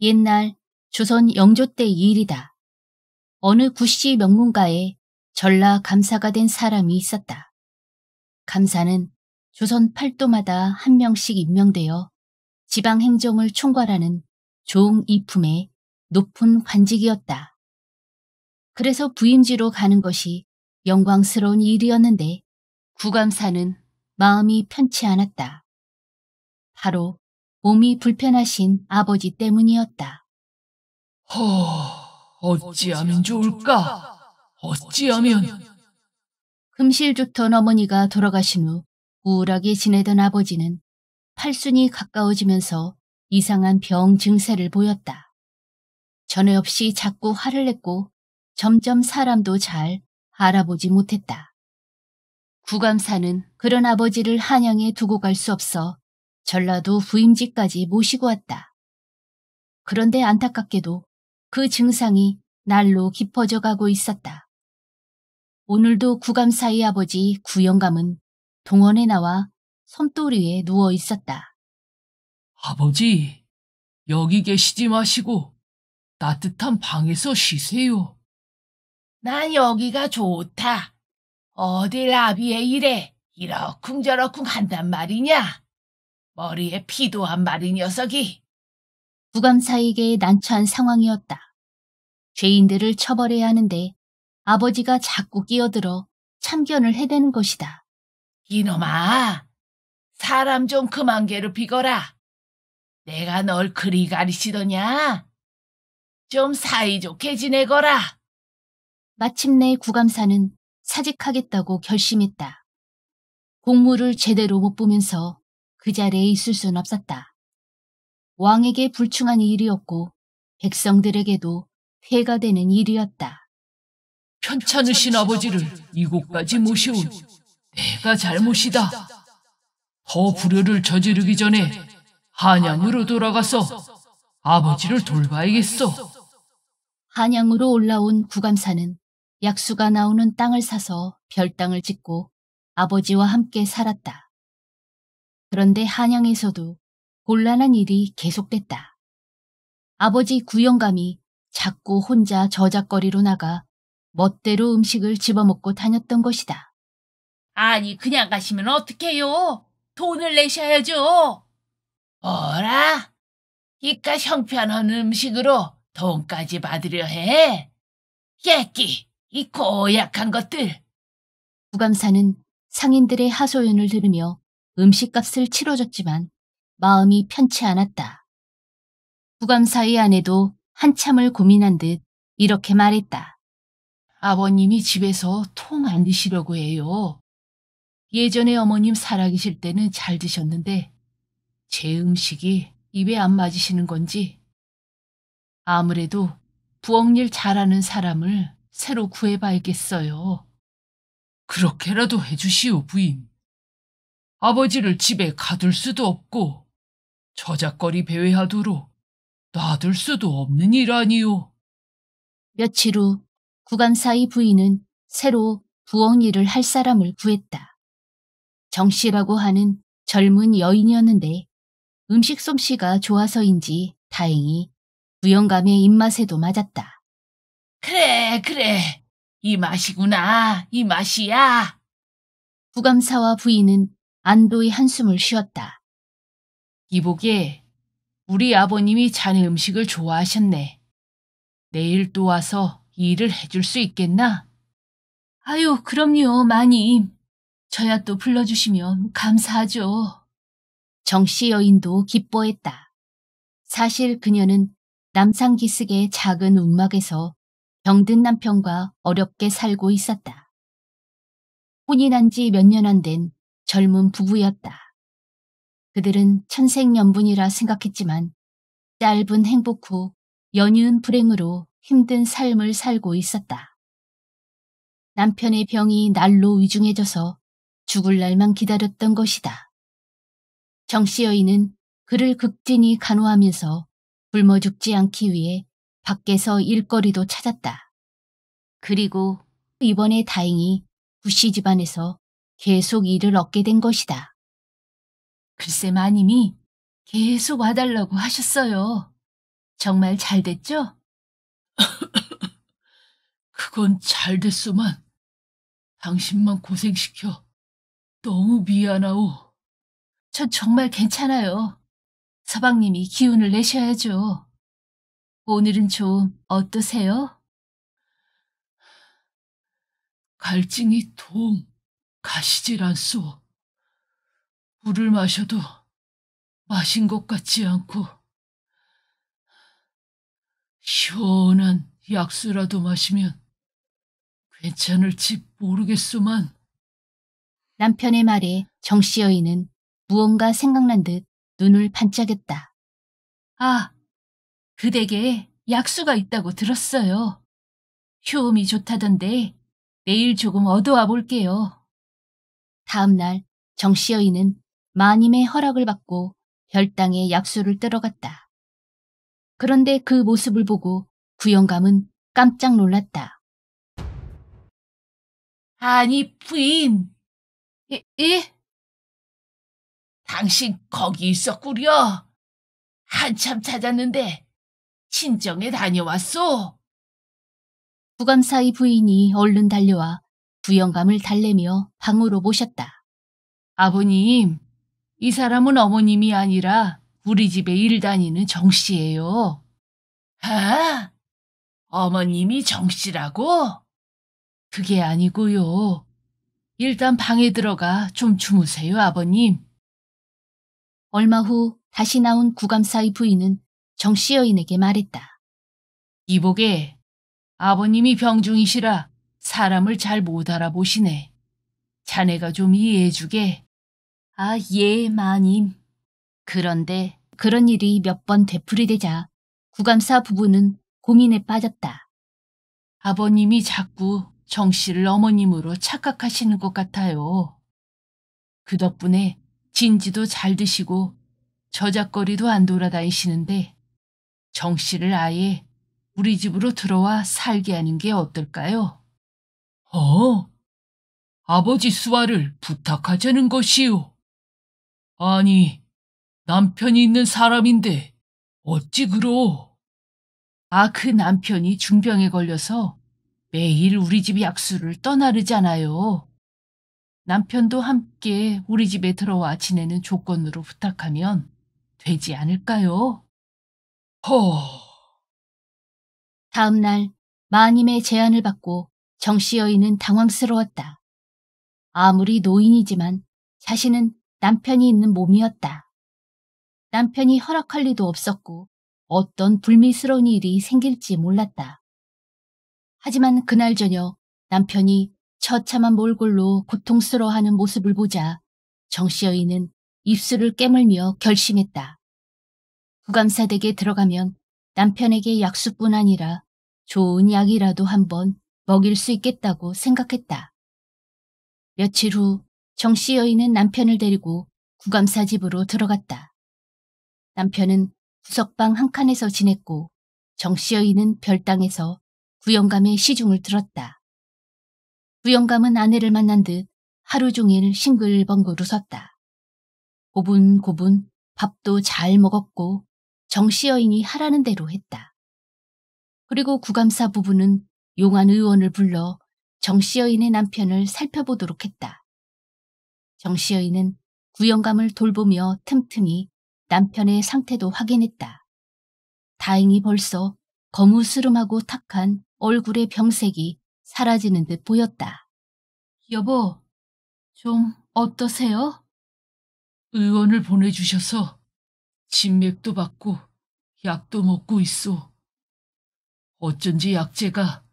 옛날 조선 영조 때 일이다. 어느 구씨 명문가에 전라 감사가 된 사람이 있었다. 감사는 조선 팔도마다 한 명씩 임명되어 지방 행정을 총괄하는 조응 이품의 높은 관직이었다. 그래서 부임지로 가는 것이 영광스러운 일이었는데 구감사는 마음이 편치 않았다. 바로 몸이 불편하신 아버지 때문이었다. 허, 어찌하면 좋을까? 어찌하면... 금실 좋던 어머니가 돌아가신 후 우울하게 지내던 아버지는 팔순이 가까워지면서 이상한 병 증세를 보였다. 전에 없이 자꾸 화를 냈고 점점 사람도 잘 알아보지 못했다. 구감사는 그런 아버지를 한양에 두고 갈 수 없어 전라도 부임지까지 모시고 왔다. 그런데 안타깝게도 그 증상이 날로 깊어져 가고 있었다. 오늘도 구감사의 아버지 구영감은 동원에 나와 섬돌이에 누워 있었다. 아버지, 여기 계시지 마시고 따뜻한 방에서 쉬세요. 난 여기가 좋다. 어딜 아비에 이래 이러쿵저러쿵 한단 말이냐? 머리에 피도 안 마른 녀석이. 부감사에게 난처한 상황이었다. 죄인들을 처벌해야 하는데 아버지가 자꾸 끼어들어 참견을 해대는 것이다. 이놈아, 사람 좀 그만 괴롭히거라. 내가 널 그리 가리시더냐? 좀 사이좋게 지내거라. 마침내 구감사는 사직하겠다고 결심했다. 공무를 제대로 못 보면서 그 자리에 있을 순 없었다. 왕에게 불충한 일이었고 백성들에게도 폐가 되는 일이었다. 편찮으신 아버지를 이곳까지 모셔온 내가 잘못이다. 더 불효를 저지르기 전에 한양으로 돌아가서 아버지를 돌봐야겠어. 한양으로 올라온 구감사는 약수가 나오는 땅을 사서 별당을 짓고 아버지와 함께 살았다. 그런데 한양에서도 곤란한 일이 계속됐다. 아버지 구영감이 자꾸 혼자 저작거리로 나가 멋대로 음식을 집어먹고 다녔던 것이다. 아니 그냥 가시면 어떡해요? 돈을 내셔야죠. 어라? 이깟 형편한 음식으로 돈까지 받으려 해? 깨끼, 이 고약한 것들! 부감사는 상인들의 하소연을 들으며 음식값을 치러줬지만 마음이 편치 않았다. 부감사의 아내도 한참을 고민한 듯 이렇게 말했다. 아버님이 집에서 통 안 드시려고 해요. 예전에 어머님 살아계실 때는 잘 드셨는데 제 음식이 입에 안 맞으시는 건지 아무래도 부엌일 잘하는 사람을 새로 구해봐야겠어요. 그렇게라도 해주시오, 부인. 아버지를 집에 가둘 수도 없고 저작거리 배회하도록 놔둘 수도 없는 일 아니오. 며칠 후 구감사의 부인은 새로 부엌 일을 할 사람을 구했다. 정씨라고 하는 젊은 여인이었는데 음식 솜씨가 좋아서인지 다행히 부영감의 입맛에도 맞았다. 그래 그래 이 맛이구나 이 맛이야. 구감사와 부인은 안도의 한숨을 쉬었다. 이보게, 우리 아버님이 자네 음식을 좋아하셨네. 내일 또 와서 일을 해줄 수 있겠나? 아유, 그럼요, 마님. 저야 또 불러주시면 감사하죠. 정씨 여인도 기뻐했다. 사실 그녀는 남산기슭의 작은 움막에서 병든 남편과 어렵게 살고 있었다. 혼인한 지몇년안된 젊은 부부였다. 그들은 천생연분이라 생각했지만 짧은 행복 후 연이은 불행으로 힘든 삶을 살고 있었다. 남편의 병이 날로 위중해져서 죽을 날만 기다렸던 것이다. 정씨 여인은 그를 극진히 간호하면서 굶어 죽지 않기 위해 밖에서 일거리도 찾았다. 그리고 이번에 다행히 구씨 집안에서 계속 일을 얻게 된 것이다. 글쎄 마님이 계속 와달라고 하셨어요. 정말 잘 됐죠? 그건 잘 됐소만. 당신만 고생시켜 너무 미안하오. 저 정말 괜찮아요. 서방님이 기운을 내셔야죠. 오늘은 좀 어떠세요? 갈증이 통, 가시질 않소. 물을 마셔도 마신 것 같지 않고 시원한 약수라도 마시면 괜찮을지 모르겠소만. 남편의 말에 정씨 여인은 무언가 생각난 듯 눈을 반짝였다. 아, 그 댁에 약수가 있다고 들었어요. 효음이 좋다던데 내일 조금 얻어와 볼게요. 다음 날 정씨 여인은 마님의 허락을 받고 별당에 약수를 떨어 갔다. 그런데 그 모습을 보고 구영감은 깜짝 놀랐다. 아니 부인. 예? 예? 당신 거기 있었구려. 한참 찾았는데 친정에 다녀왔소. 부감사의 부인이 얼른 달려와 부영감을 달래며 방으로 모셨다. 아버님, 이 사람은 어머님이 아니라 우리 집에 일 다니는 정씨예요. 아, 어머님이 정씨라고? 그게 아니고요. 일단 방에 들어가 좀 주무세요, 아버님. 얼마 후 다시 나온 구감사의 부인은 정씨 여인에게 말했다. 이보게 아버님이 병중이시라 사람을 잘 못 알아보시네. 자네가 좀 이해해주게. 아, 예, 마님. 그런데 그런 일이 몇 번 되풀이되자 구감사 부부는 고민에 빠졌다. 아버님이 자꾸 정 씨를 어머님으로 착각하시는 것 같아요. 그 덕분에 진지도 잘 드시고 저작거리도 안 돌아다니시는데 정 씨를 아예 우리 집으로 들어와 살게 하는 게 어떨까요? 어? 아버지 수화를 부탁하자는 것이요. 아니, 남편이 있는 사람인데 어찌 그러? 아, 그 남편이 중병에 걸려서 매일 우리 집 약수를 떠나르잖아요. 남편도 함께 우리 집에 들어와 지내는 조건으로 부탁하면 되지 않을까요? 허. 다음날 마님의 제안을 받고 정씨 여인은 당황스러웠다. 아무리 노인이지만 자신은 남편이 있는 몸이었다. 남편이 허락할 리도 없었고 어떤 불미스러운 일이 생길지 몰랐다. 하지만 그날 저녁 남편이 처참한 몰골로 고통스러워하는 모습을 보자 정씨 여인은 입술을 깨물며 결심했다. 구감사댁에 들어가면 남편에게 약수뿐 아니라 좋은 약이라도 한번 먹일 수 있겠다고 생각했다. 며칠 후 정씨 여인은 남편을 데리고 구감사 집으로 들어갔다. 남편은 구석방 한 칸에서 지냈고 정씨 여인은 별당에서 구영감의 시중을 들었다. 구영감은 아내를 만난 듯 하루 종일 싱글벙글 로었다 고분고분 밥도 잘 먹었고 정씨 여인이 하라는 대로 했다. 그리고 구감사 부부는 용한 의원을 불러 정씨 여인의 남편을 살펴보도록 했다. 정씨 여인은 구영감을 돌보며 틈틈이 남편의 상태도 확인했다. 다행히 벌써 거무스름하고 탁한 얼굴의 병색이 사라지는 듯 보였다. 여보, 좀 어떠세요? 의원을 보내주셔서 진맥도 받고 약도 먹고 있어. 어쩐지 약재가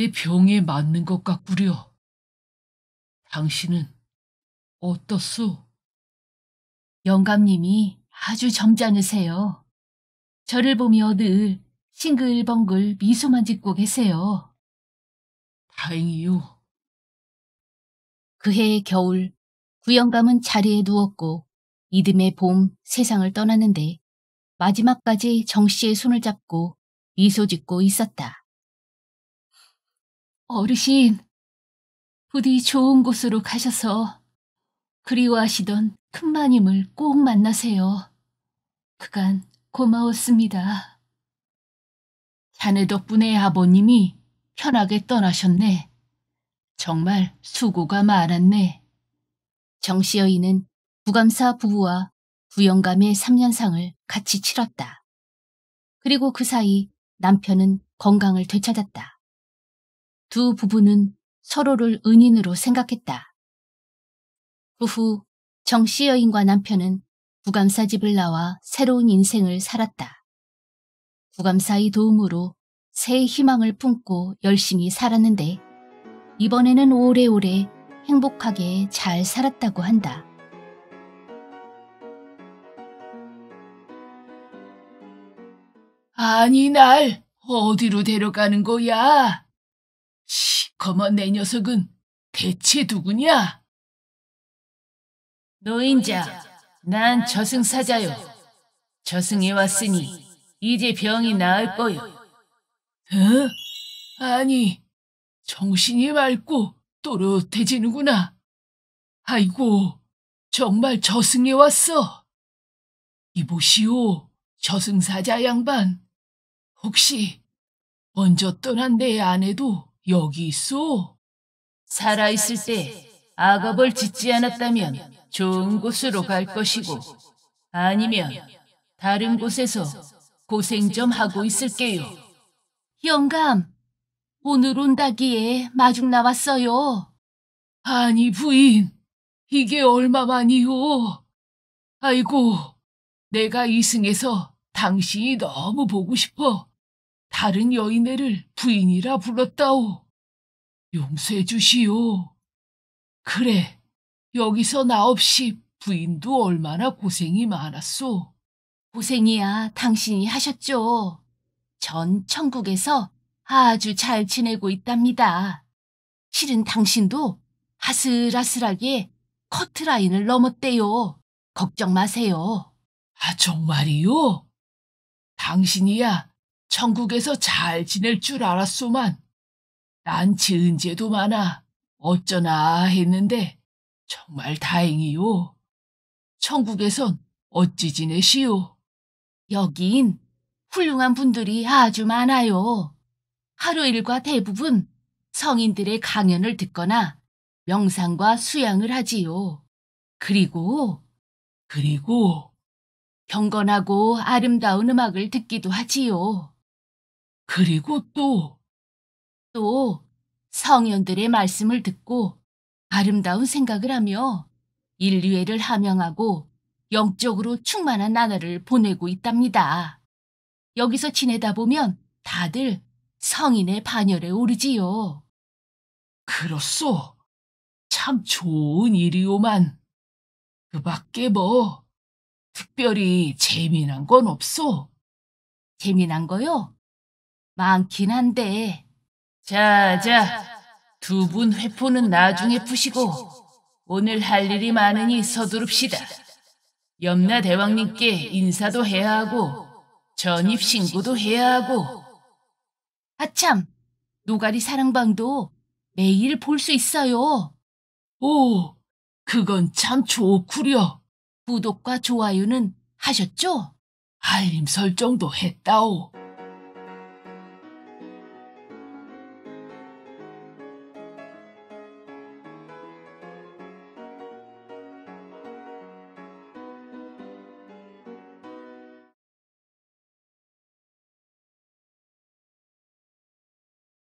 내 병에 맞는 것 같구려. 당신은 어떻소? 영감님이 아주 점잖으세요. 저를 보며 늘 싱글벙글 미소만 짓고 계세요. 다행이요. 그해 겨울 구영감은 자리에 누웠고 이듬해 봄 세상을 떠났는데 마지막까지 정씨의 손을 잡고 미소 짓고 있었다. 어르신, 부디 좋은 곳으로 가셔서 그리워하시던 큰마님을 꼭 만나세요. 그간 고마웠습니다. 자네 덕분에 아버님이 편하게 떠나셨네. 정말 수고가 많았네. 정씨 여인은 부감사 부부와 부영감의 3년상을 같이 치렀다. 그리고 그 사이 남편은 건강을 되찾았다. 두 부부는 서로를 은인으로 생각했다. 그 후 정씨 여인과 남편은 부감사 집을 나와 새로운 인생을 살았다. 부감사의 도움으로 새 희망을 품고 열심히 살았는데 이번에는 오래오래 행복하게 잘 살았다고 한다. 아니 날 어디로 데려가는 거야? 검은 내 녀석은 대체 누구냐? 노인자, 난 저승사자요. 저승에 왔으니 이제 병이 나을 거요. 어? 아니, 정신이 맑고 또렷해지는구나. 아이고, 정말 저승에 왔어. 이보시오, 저승사자 양반. 혹시 먼저 떠난 내 아내도 여기 있어? 살아있을 때 악업을 짓지 않았다면 좋은 곳으로 갈 것이고 아니면 다른 곳에서 고생 좀 하고 있을게요. 영감, 오늘 온다기에 마중 나왔어요. 아니 부인, 이게 얼마만이오 아이고, 내가 이승에서 당신이 너무 보고 싶어 다른 여인애를 부인이라 불렀다오. 용서해 주시오. 그래, 여기서 나 없이 부인도 얼마나 고생이 많았소. 고생이야 당신이 하셨죠. 전 천국에서 아주 잘 지내고 있답니다. 실은 당신도 하슬하슬하게 커트라인을 넘었대요. 걱정 마세요. 아, 정말이요? 당신이야 천국에서 잘 지낼 줄 알았소만. 난 지은 죄도 많아 어쩌나 했는데 정말 다행이요. 천국에선 어찌 지내시오? 여긴 훌륭한 분들이 아주 많아요. 하루 일과 대부분 성인들의 강연을 듣거나 명상과 수양을 하지요. 그리고, 그리고 경건하고 아름다운 음악을 듣기도 하지요. 그리고 또, 또 성현들의 말씀을 듣고 아름다운 생각을 하며 인류애를 함양하고 영적으로 충만한 나날을 보내고 있답니다. 여기서 지내다 보면 다들 성인의 반열에 오르지요. 그렇소. 참 좋은 일이오만. 그 밖에 뭐 특별히 재미난 건 없소. 재미난 거요? 많긴 한데. 자, 자, 두 분 회포는 나중에 푸시고 오늘 할 일이 많으니 서두릅시다. 염라 대왕님께 인사도 해야 하고 전입 신고도 해야 하고. 아참, 노가리 사랑방도 매일 볼 수 있어요. 오, 그건 참 좋구려. 구독과 좋아요는 하셨죠? 알림 설정도 했다오.